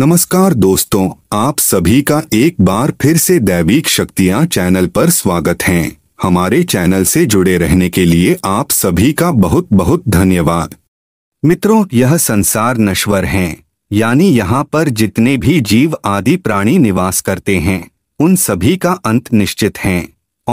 नमस्कार दोस्तों आप सभी का एक बार फिर से दैविक शक्तियाँ चैनल पर स्वागत है हमारे चैनल से जुड़े रहने के लिए आप सभी का बहुत बहुत धन्यवाद मित्रों यह संसार नश्वर है यानी यहाँ पर जितने भी जीव आदि प्राणी निवास करते हैं उन सभी का अंत निश्चित है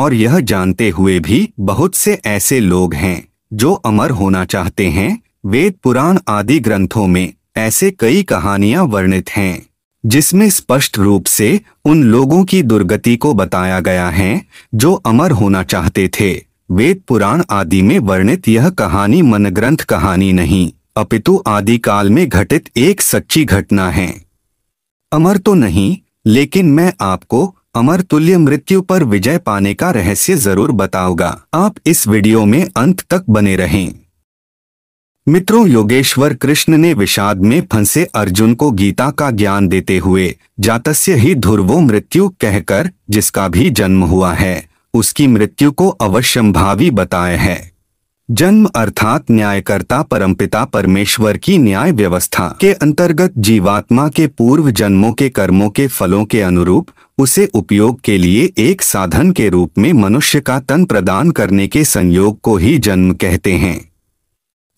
और यह जानते हुए भी बहुत से ऐसे लोग हैं जो अमर होना चाहते हैं वेद पुराण आदि ग्रंथों में ऐसे कई कहानियां वर्णित हैं जिसमें स्पष्ट रूप से उन लोगों की दुर्गति को बताया गया है जो अमर होना चाहते थे वेद पुराण आदि में वर्णित यह कहानी मनग्रंथ कहानी नहीं अपितु आदिकाल में घटित एक सच्ची घटना है अमर तो नहीं लेकिन मैं आपको अमर तुल्य मृत्यु पर विजय पाने का रहस्य जरूर बताऊंगा आप इस वीडियो में अंत तक बने रहें मित्रों योगेश्वर कृष्ण ने विषाद में फंसे अर्जुन को गीता का ज्ञान देते हुए जातस्य ही ध्रुवो मृत्यु कहकर जिसका भी जन्म हुआ है उसकी मृत्यु को भावी बताए है जन्म अर्थात न्यायकर्ता परमपिता परमेश्वर की न्याय व्यवस्था के अंतर्गत जीवात्मा के पूर्व जन्मों के कर्मों के फलों के अनुरूप उसे उपयोग के लिए एक साधन के रूप में मनुष्य का तन प्रदान करने के संयोग को ही जन्म कहते हैं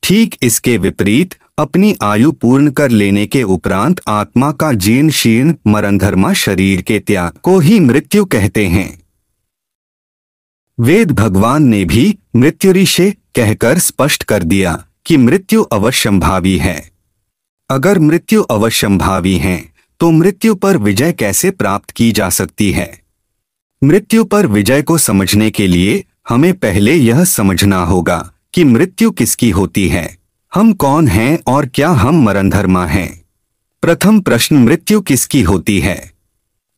ठीक इसके विपरीत अपनी आयु पूर्ण कर लेने के उपरांत आत्मा का जीर्ण शीर्ण मरणधर्मा शरीर के त्याग को ही मृत्यु कहते हैं वेद भगवान ने भी मृत्यु ऋषे कहकर स्पष्ट कर दिया कि मृत्यु अवश्यंभावी है अगर मृत्यु अवश्यंभावी है तो मृत्यु पर विजय कैसे प्राप्त की जा सकती है मृत्यु पर विजय को समझने के लिए हमें पहले यह समझना होगा कि मृत्यु किसकी होती है हम कौन हैं और क्या हम मरणधर्मा हैं प्रथम प्रश्न मृत्यु किसकी होती है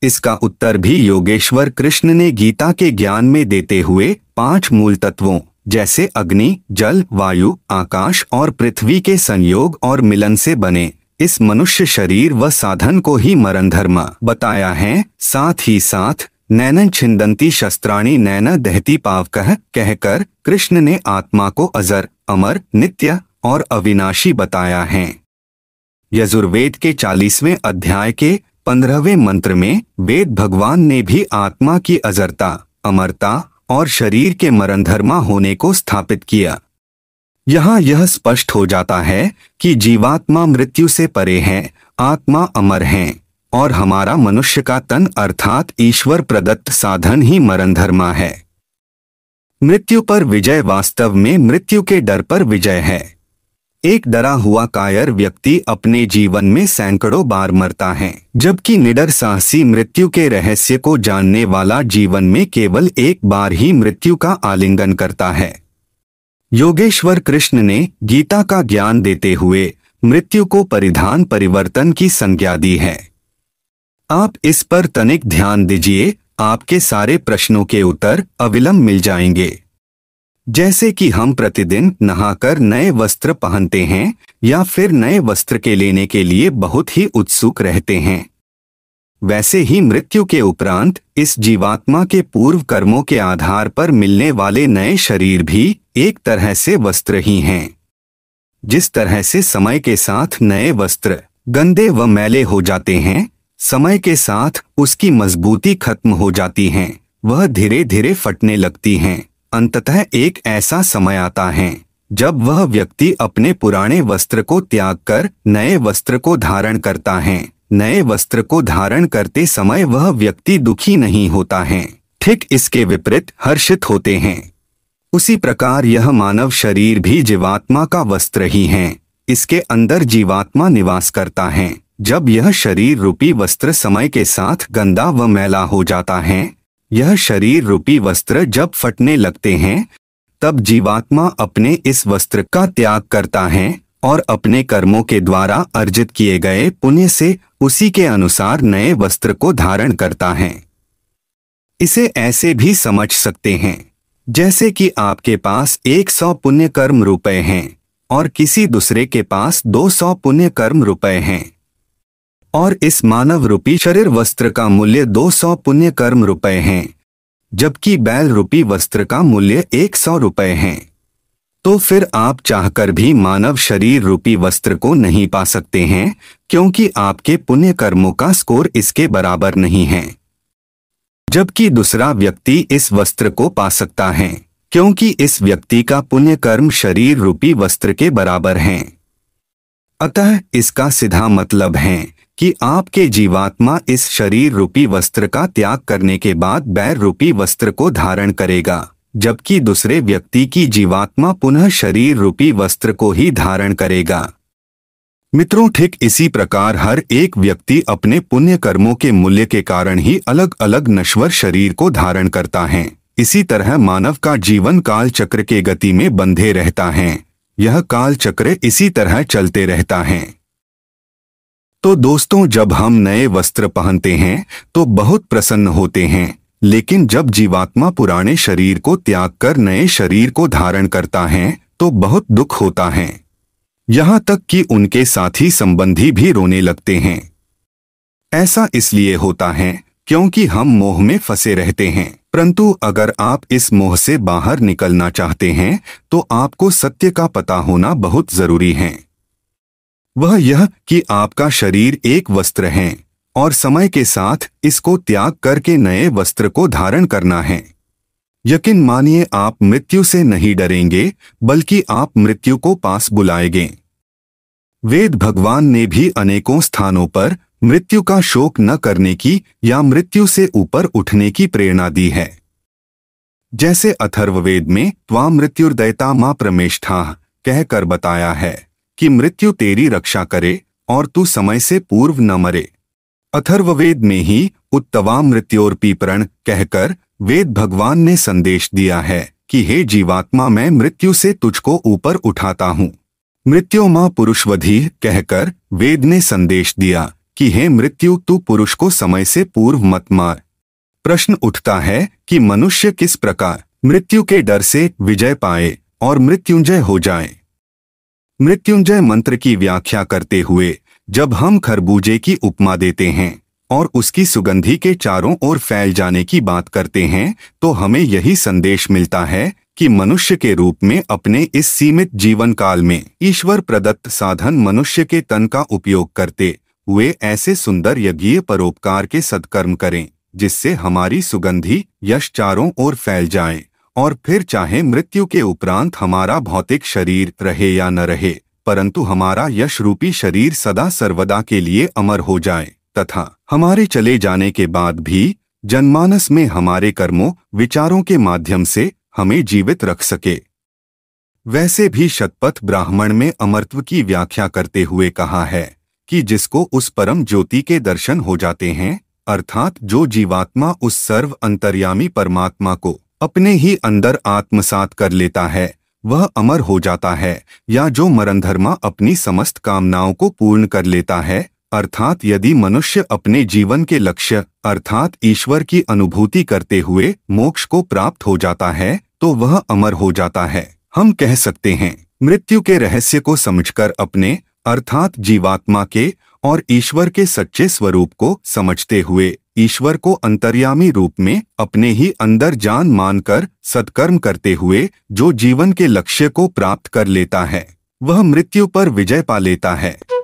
इसका उत्तर भी योगेश्वर कृष्ण ने गीता के ज्ञान में देते हुए पांच मूल तत्वों जैसे अग्नि जल वायु आकाश और पृथ्वी के संयोग और मिलन से बने इस मनुष्य शरीर व साधन को ही मरण धर्मा बताया है साथ ही साथ नैनन छिंदंती शस्त्राणी नैना दहती कह कहकर कृष्ण ने आत्मा को अजर अमर नित्य और अविनाशी बताया है यजुर्वेद के चालीसवें अध्याय के पंद्रहवें मंत्र में वेद भगवान ने भी आत्मा की अजरता अमरता और शरीर के मरणधर्मा होने को स्थापित किया यहाँ यह स्पष्ट हो जाता है कि जीवात्मा मृत्यु से परे है आत्मा अमर है और हमारा मनुष्य का तन अर्थात ईश्वर प्रदत्त साधन ही मरण धर्मा है मृत्यु पर विजय वास्तव में मृत्यु के डर पर विजय है एक डरा हुआ कायर व्यक्ति अपने जीवन में सैकड़ों बार मरता है जबकि निडर साहसी मृत्यु के रहस्य को जानने वाला जीवन में केवल एक बार ही मृत्यु का आलिंगन करता है योगेश्वर कृष्ण ने गीता का ज्ञान देते हुए मृत्यु को परिधान परिवर्तन की संज्ञा दी है आप इस पर तनिक ध्यान दीजिए आपके सारे प्रश्नों के उत्तर अविलंब मिल जाएंगे जैसे कि हम प्रतिदिन नहाकर नए वस्त्र पहनते हैं या फिर नए वस्त्र के लेने के लिए बहुत ही उत्सुक रहते हैं वैसे ही मृत्यु के उपरांत इस जीवात्मा के पूर्व कर्मों के आधार पर मिलने वाले नए शरीर भी एक तरह से वस्त्र ही हैं जिस तरह से समय के साथ नए वस्त्र गंदे व मैले हो जाते हैं समय के साथ उसकी मजबूती खत्म हो जाती है वह धीरे धीरे फटने लगती है अंततः एक ऐसा समय आता है जब वह व्यक्ति अपने पुराने वस्त्र को त्याग कर नए वस्त्र को धारण करता है नए वस्त्र को धारण करते समय वह व्यक्ति दुखी नहीं होता है ठीक इसके विपरीत हर्षित होते हैं उसी प्रकार यह मानव शरीर भी जीवात्मा का वस्त्र ही है इसके अंदर जीवात्मा निवास करता है जब यह शरीर रूपी वस्त्र समय के साथ गंदा व मैला हो जाता है यह शरीर रूपी वस्त्र जब फटने लगते हैं तब जीवात्मा अपने इस वस्त्र का त्याग करता है और अपने कर्मों के द्वारा अर्जित किए गए पुण्य से उसी के अनुसार नए वस्त्र को धारण करता है इसे ऐसे भी समझ सकते हैं जैसे कि आपके पास 100 पुण्य कर्म रुपए हैं और किसी दूसरे के पास 200 पुण्य कर्म रुपए हैं और इस मानव रूपी शरीर वस्त्र का मूल्य 200 पुण्य कर्म रुपए हैं जबकि बैल रूपी वस्त्र का मूल्य 100 रुपए है तो फिर आप चाहकर भी मानव शरीर रूपी वस्त्र को नहीं पा सकते हैं क्योंकि आपके पुण्य कर्मों का स्कोर इसके बराबर नहीं है जबकि दूसरा व्यक्ति इस वस्त्र को पा सकता है क्योंकि इस व्यक्ति का पुण्य कर्म शरीर रूपी वस्त्र के बराबर हैं। अतः इसका सीधा मतलब है कि आपके जीवात्मा इस शरीर रूपी वस्त्र का त्याग करने के बाद बैर रूपी वस्त्र को धारण करेगा जबकि दूसरे व्यक्ति की जीवात्मा पुनः शरीर रूपी वस्त्र को ही धारण करेगा मित्रों ठीक इसी प्रकार हर एक व्यक्ति अपने पुण्य कर्मों के मूल्य के कारण ही अलग अलग नश्वर शरीर को धारण करता है इसी तरह मानव का जीवन काल चक्र के गति में बंधे रहता है यह काल चक्र इसी तरह चलते रहता है तो दोस्तों जब हम नए वस्त्र पहनते हैं तो बहुत प्रसन्न होते हैं लेकिन जब जीवात्मा पुराने शरीर को त्याग कर नए शरीर को धारण करता है तो बहुत दुख होता है यहां तक कि उनके साथी संबंधी भी रोने लगते हैं ऐसा इसलिए होता है क्योंकि हम मोह में फंसे रहते हैं परंतु अगर आप इस मोह से बाहर निकलना चाहते हैं तो आपको सत्य का पता होना बहुत जरूरी है वह यह कि आपका शरीर एक वस्त्र है और समय के साथ इसको त्याग करके नए वस्त्र को धारण करना है यकीन मानिए आप मृत्यु से नहीं डरेंगे बल्कि आप मृत्यु को पास बुलाएंगे वेद भगवान ने भी अनेकों स्थानों पर मृत्यु का शोक न करने की या मृत्यु से ऊपर उठने की प्रेरणा दी है जैसे अथर्ववेद में त्वा मृत्युर्दयता मां प्रमेष्ठा कहकर बताया है कि मृत्यु तेरी रक्षा करे और तू समय से पूर्व न मरे अथर्ववेद में ही उत्तवा मृत्योर कहकर वेद भगवान ने संदेश दिया है कि हे जीवात्मा मैं मृत्यु से तुझको ऊपर उठाता हूँ मृत्यु माँ पुरुषवधि कहकर वेद ने संदेश दिया कि हे मृत्यु तू पुरुष को समय से पूर्व मत मार प्रश्न उठता है कि मनुष्य किस प्रकार मृत्यु के डर से विजय पाए और मृत्युंजय हो जाए मृत्युंजय मंत्र की व्याख्या करते हुए जब हम खरबूजे की उपमा देते हैं और उसकी सुगंधि के चारों ओर फैल जाने की बात करते हैं तो हमें यही संदेश मिलता है कि मनुष्य के रूप में अपने इस सीमित जीवन काल में ईश्वर प्रदत्त साधन मनुष्य के तन का उपयोग करते हुए ऐसे सुंदर यज्ञीय परोपकार के सत्कर्म करें जिससे हमारी सुगंधी यश चारों ओर फैल जाए और फिर चाहे मृत्यु के उपरांत हमारा भौतिक शरीर रहे या न रहे परंतु हमारा यश रूपी शरीर सदा सर्वदा के लिए अमर हो जाए तथा हमारे चले जाने के बाद भी जनमानस में हमारे कर्मों विचारों के माध्यम से हमें जीवित रख सके वैसे भी शतपथ ब्राह्मण में अमरत्व की व्याख्या करते हुए कहा है कि जिसको उस परम ज्योति के दर्शन हो जाते हैं अर्थात जो जीवात्मा उस सर्व अंतर्यामी परमात्मा को अपने ही अंदर आत्मसात कर लेता है वह अमर हो जाता है या जो मरणधर्मा अपनी समस्त कामनाओं को पूर्ण कर लेता है अर्थात यदि मनुष्य अपने जीवन के लक्ष्य अर्थात ईश्वर की अनुभूति करते हुए मोक्ष को प्राप्त हो जाता है तो वह अमर हो जाता है हम कह सकते हैं मृत्यु के रहस्य को समझकर अपने अर्थात जीवात्मा के और ईश्वर के सच्चे स्वरूप को समझते हुए ईश्वर को अंतर्यामी रूप में अपने ही अंदर जान मानकर सत्कर्म करते हुए जो जीवन के लक्ष्य को प्राप्त कर लेता है वह मृत्यु पर विजय पा लेता है